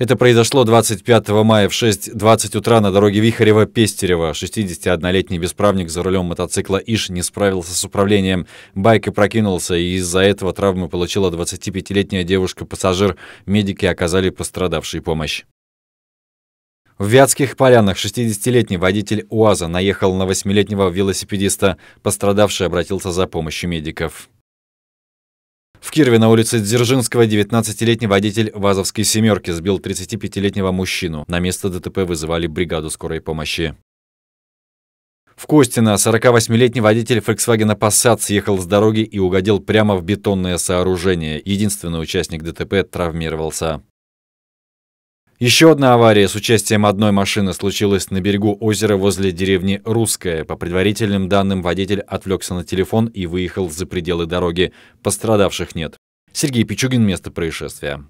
Это произошло 25 мая в 6.20 утра на дороге Вихарева-Пестерева. 61-летний бесправник за рулем мотоцикла Иш не справился с управлением. Байк и прокинулся, и из-за этого травмы получила 25-летняя девушка-пассажир. Медики оказали пострадавшей помощь. В Вятских полянах 60-летний водитель УАЗа наехал на 8-летнего велосипедиста. Пострадавший обратился за помощью медиков. В Кирове на улице Дзержинского 19-летний водитель ВАЗовской «семерки» сбил 35-летнего мужчину. На место ДТП вызывали бригаду скорой помощи. В Костина 48-летний водитель Volkswagen Passat съехал с дороги и угодил прямо в бетонное сооружение. Единственный участник ДТП травмировался. Еще одна авария с участием одной машины случилась на берегу озера возле деревни Русская. По предварительным данным, водитель отвлекся на телефон и выехал за пределы дороги. Пострадавших нет. Сергей Пичугин, место происшествия.